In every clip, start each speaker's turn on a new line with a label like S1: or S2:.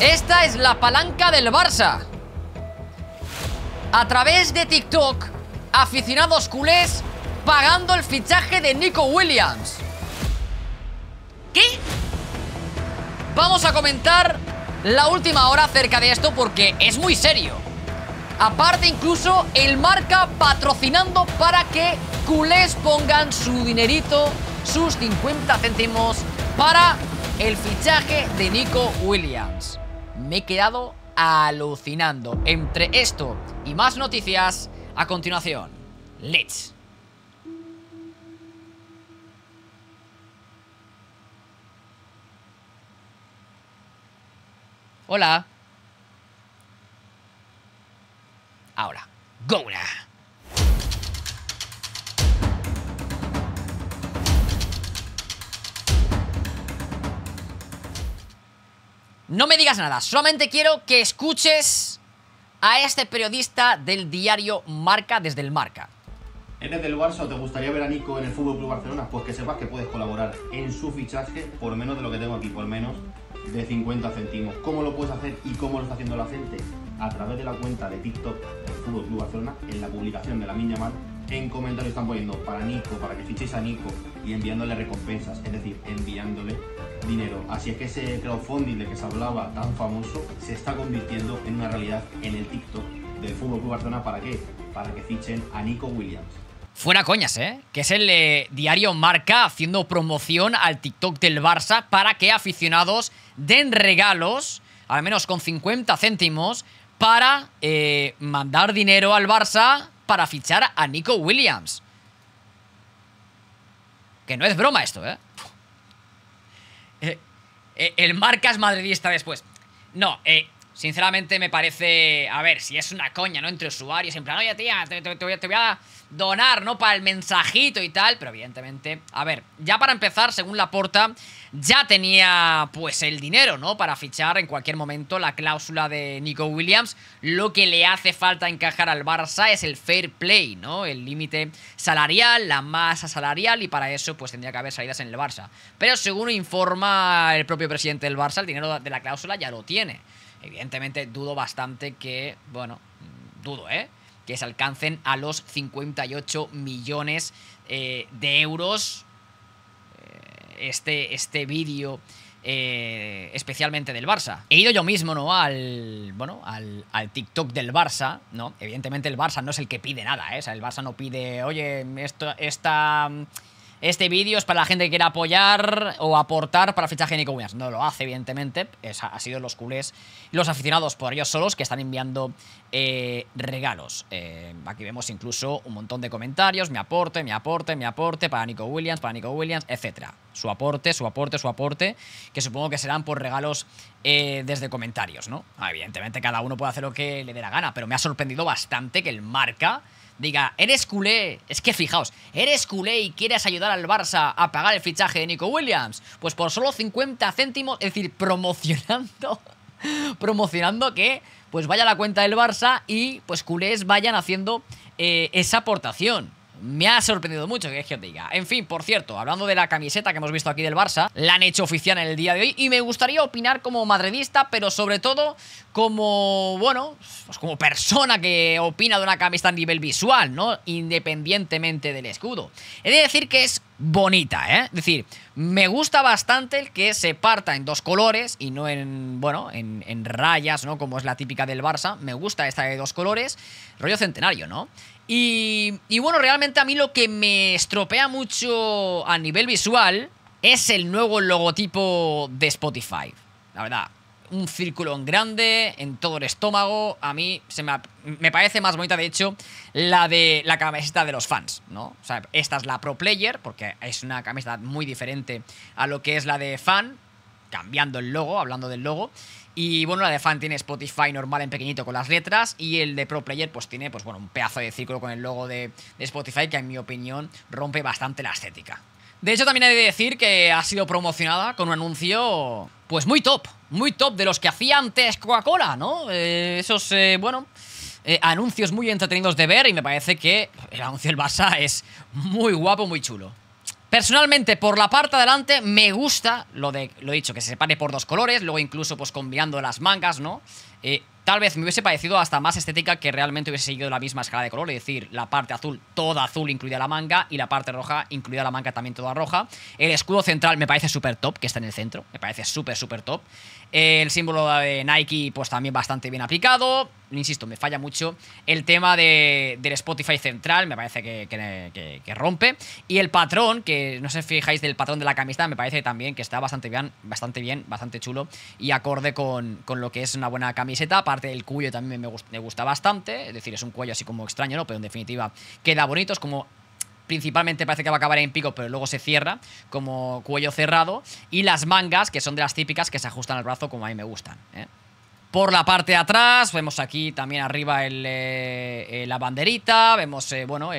S1: Esta es la palanca del Barça. A través de TikTok, aficionados culés pagando el fichaje de Nico Williams. ¿Qué? Vamos a comentar la última hora acerca de esto porque es muy serio. Aparte incluso el marca patrocinando para que culés pongan su dinerito, sus 50 céntimos para el fichaje de Nico Williams me he quedado alucinando. Entre esto y más noticias, a continuación. ¡Let's! Hola. Ahora. ¡Gona! No me digas nada, solamente quiero que escuches a este periodista del diario Marca desde el Marca. ¿Eres del Barça o te gustaría ver a Nico en el Fútbol Club Barcelona? Pues que sepas que puedes colaborar en su fichaje por menos de lo que tengo aquí, por menos de 50 céntimos. ¿Cómo lo puedes hacer y cómo lo está haciendo la gente? A través de la cuenta de TikTok del Fútbol Barcelona, en la publicación de la Miña Mar en comentarios están poniendo para Nico, para que fichéis a Nico y enviándole recompensas, es decir, enviándole dinero. Así es que ese crowdfunding de que se hablaba tan famoso se está convirtiendo en una realidad en el TikTok del Fútbol Club Barcelona. ¿Para qué? Para que fichen a Nico Williams. Fuera coñas, ¿eh? Que es el eh, diario Marca haciendo promoción al TikTok del Barça para que aficionados den regalos, al menos con 50 céntimos, para eh, mandar dinero al Barça para fichar a Nico Williams. Que no es broma esto, ¿eh? eh, eh el marcas madridista después. No, eh, Sinceramente me parece, a ver, si es una coña, ¿no? Entre usuarios, en plan, oye tía, te, voy, a, te voy, a donar, ¿no? Para el mensajito y tal, pero evidentemente, a ver, ya para empezar, según la porta, ya tenía pues el dinero, ¿no? Para fichar en cualquier momento la cláusula de Nico Williams. Lo que le hace falta encajar al Barça es el fair play, ¿no? El límite salarial, la masa salarial y para eso pues tendría que haber salidas en el Barça. Pero según informa el propio presidente del Barça, el dinero de la cláusula ya lo tiene. Evidentemente dudo bastante que, bueno, dudo, ¿eh? Que se alcancen a los 58 millones eh, de euros eh, este, este vídeo. Eh, especialmente del Barça. He ido yo mismo, ¿no? Al. Bueno, al, al, TikTok del Barça, ¿no? Evidentemente el Barça no es el que pide nada, ¿eh? O sea, el Barça no pide, oye, esto, esta este vídeo es para la gente que quiera apoyar o aportar para el fichaje de Nico Williams. No lo hace, evidentemente. ha sido los culés, los aficionados por ellos solos que están enviando eh, regalos. Eh, aquí vemos incluso un montón de comentarios. Mi aporte, mi aporte, mi aporte para Nico Williams, para Nico Williams, etc. Su aporte, su aporte, su aporte, que supongo que serán por regalos eh, desde comentarios, ¿no? Ah, evidentemente cada uno puede hacer lo que le dé la gana, pero me ha sorprendido bastante que el marca diga, eres culé. Es que fijaos, eres culé y quieres ayudar al Barça a pagar el fichaje de Nico Williams. Pues por solo 50 céntimos, es decir, promocionando. promocionando que pues vaya la cuenta del Barça y pues culés vayan haciendo eh, esa aportación me ha sorprendido mucho, que es que diga. En fin, por cierto, hablando de la camiseta que hemos visto aquí del Barça, la han hecho oficial en el día de hoy y me gustaría opinar como madridista, pero sobre todo como, bueno, pues como persona que opina de una camiseta a nivel visual, ¿no? Independientemente del escudo. He de decir que es bonita, ¿eh? Es decir, me gusta bastante el que se parta en dos colores y no en, bueno, en, en, rayas, ¿no? Como es la típica del Barça. Me gusta esta de dos colores. Rollo centenario, ¿no? Y, bueno, realmente a mí lo que me estropea mucho a nivel visual es el nuevo logotipo de Spotify. La verdad, un círculo en grande en todo el estómago. A mí me, parece más bonita, de hecho, la de la camiseta de los fans, ¿no? esta es la Pro Player, porque es una camiseta muy diferente a lo que es la de fan cambiando el logo, hablando del logo. Y bueno, la de Fan tiene Spotify normal en pequeñito con las letras y el de Pro Player pues tiene pues bueno, un pedazo de círculo con el logo de, Spotify que en mi opinión rompe bastante la estética. De hecho también hay que decir que ha sido promocionada con un anuncio pues muy top, muy top de los que hacía antes Coca-Cola, ¿no? Eh, esos, eh, bueno... Eh, anuncios muy entretenidos de ver y me parece que el anuncio del basa es muy guapo, muy chulo. Personalmente, por la parte de adelante, me gusta lo de, lo dicho, que se separe por dos colores, luego incluso pues combinando las mangas, ¿no? Eh, Tal vez me hubiese parecido hasta más estética que realmente hubiese seguido la misma escala de color, es decir, la parte azul toda azul incluida la manga y la parte roja incluida la manga también toda roja. El escudo central me parece súper top, que está en el centro, me parece súper, súper top. El símbolo de Nike pues también bastante bien aplicado. Insisto, me falla mucho. El tema del Spotify central me parece que, rompe. Y el patrón, que no se fijáis del patrón de la camiseta, me parece también que está bastante bien, bastante bien, bastante chulo y acorde con, con lo que es una buena camiseta. Aparte el del cuello también me gusta, bastante. Es decir, es un cuello así como extraño, ¿no? Pero en definitiva queda bonito. Es como principalmente parece que va a acabar en pico, pero luego se cierra como cuello cerrado. Y las mangas, que son de las típicas que se ajustan al brazo como a mí me gustan. ¿eh? Por la parte de atrás, vemos aquí también arriba el, eh, eh, la banderita, vemos bueno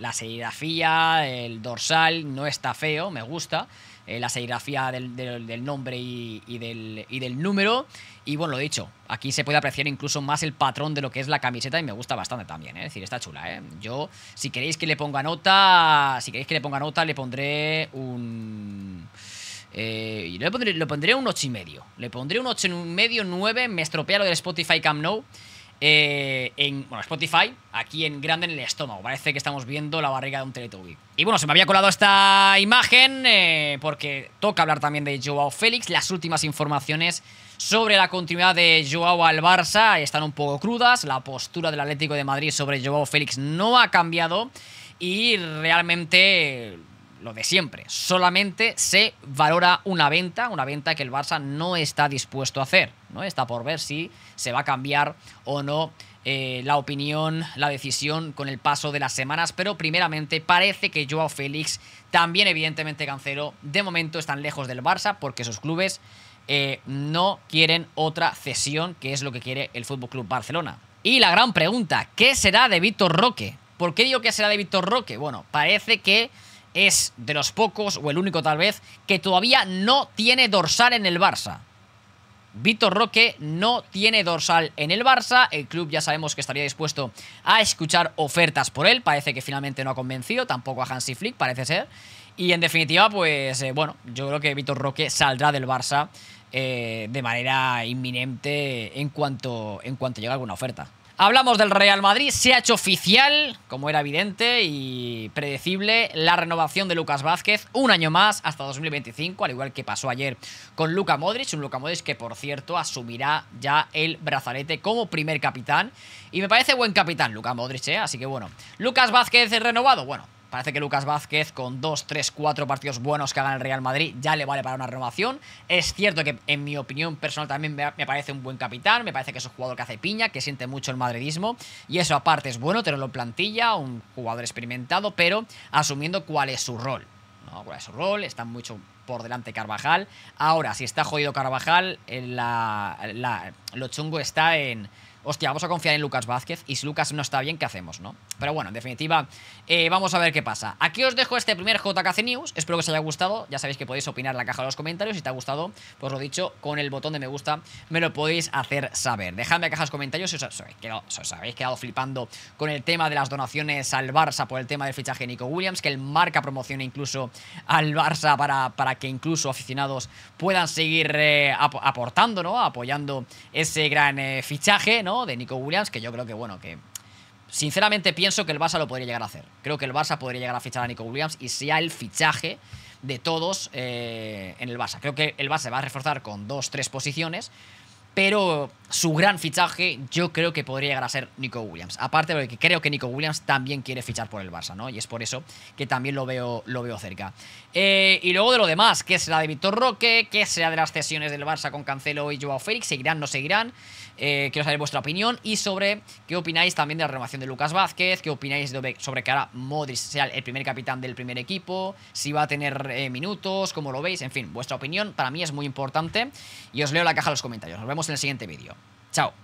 S1: la serigrafía, el dorsal, no está feo, me gusta. Eh, la serigrafía del, nombre y, del, y del número. Y bueno, lo dicho, aquí se puede apreciar incluso más el patrón de lo que es la camiseta y me gusta bastante también, ¿eh? es decir, está chula, ¿eh? Yo, si queréis que le ponga nota, si queréis que le ponga nota, le pondré un... Eh, le, pondré, le pondré un 8,5. Le pondré un 8,5, 9. Me estropea lo del Spotify Cam No. Eh, en bueno, Spotify, aquí en grande en el estómago. Parece que estamos viendo la barriga de un Teletubby. Y bueno, se me había colado esta imagen eh, porque toca hablar también de Joao Félix. Las últimas informaciones sobre la continuidad de Joao al Barça están un poco crudas. La postura del Atlético de Madrid sobre Joao Félix no ha cambiado y realmente lo de siempre. Solamente se valora una venta, una venta que el Barça no está dispuesto a hacer. ¿no? Está por ver si se va a cambiar o no eh, la opinión, la decisión con el paso de las semanas, pero primeramente parece que Joao Félix, también evidentemente Cancelo, de momento están lejos del Barça porque sus clubes eh, no quieren otra cesión, que es lo que quiere el Fútbol Club Barcelona. Y la gran pregunta, ¿qué será de Víctor Roque? ¿Por qué digo que será de Víctor Roque? Bueno, parece que es de los pocos, o el único tal vez, que todavía no tiene dorsal en el Barça. Vitor Roque no tiene dorsal en el Barça, el club ya sabemos que estaría dispuesto a escuchar ofertas por él, parece que finalmente no ha convencido, tampoco a Hansi Flick, parece ser. Y en definitiva, pues eh, bueno, yo creo que Vitor Roque saldrá del Barça eh, de manera inminente en cuanto, en cuanto llegue alguna oferta. Hablamos del Real Madrid, se ha hecho oficial, como era evidente y predecible, la renovación de Lucas Vázquez un año más hasta 2025, al igual que pasó ayer con Luca Modric, un Luca Modric que por cierto asumirá ya el brazalete como primer capitán y me parece buen capitán Luca Modric, ¿eh? así que bueno, Lucas Vázquez renovado, bueno, Parece que Lucas Vázquez, con 2, 3, 4 partidos buenos que haga el Real Madrid, ya le vale para una renovación. Es cierto que, en mi opinión personal, también me parece un buen capitán. Me parece que es un jugador que hace piña, que siente mucho el madridismo. Y eso, aparte, es bueno tenerlo en plantilla, un jugador experimentado, pero asumiendo cuál es su rol. ¿Cuál es su rol? Está mucho por delante Carvajal. Ahora, si está jodido Carvajal, eh, la, lo chungo está en hostia, vamos a confiar en Lucas Vázquez y si Lucas no está bien, ¿qué hacemos, no? Pero bueno, en definitiva, eh, vamos a ver qué pasa. Aquí os dejo este primer JKC News, espero que os haya gustado, ya sabéis que podéis opinar en la caja de los comentarios, si te ha gustado, pues lo dicho, con el botón de me gusta me lo podéis hacer saber. Dejadme en la caja de comentarios si os, habéis quedado, flipando con el tema de las donaciones al Barça por el tema del fichaje de Nico Williams, que el marca promociona incluso al Barça para, para que incluso aficionados puedan seguir eh, aportando, ¿no? Apoyando ese gran eh, fichaje, ¿no? De Nico Williams, que yo creo que, bueno, que sinceramente pienso que el Barça lo podría llegar a hacer. Creo que el Barça podría llegar a fichar a Nico Williams y sea el fichaje de todos eh, en el Barça. Creo que el Barça va a reforzar con dos, tres posiciones pero su gran fichaje yo creo que podría llegar a ser Nico Williams. Aparte de que creo que Nico Williams también quiere fichar por el Barça, ¿no? Y es por eso que también lo veo, lo veo cerca. Eh, y luego de lo demás, ¿qué será de Víctor Roque? ¿Qué será de las cesiones del Barça con Cancelo y Joao Félix? ¿Seguirán, o no seguirán? Eh, quiero saber vuestra opinión y sobre qué opináis también de la renovación de Lucas Vázquez, qué opináis sobre que ahora Modric sea el primer capitán del primer equipo, si va a tener eh, minutos, cómo lo veis, en fin, vuestra opinión para mí es muy importante y os leo la caja de los comentarios. Nos vemos en el siguiente vídeo. Chao.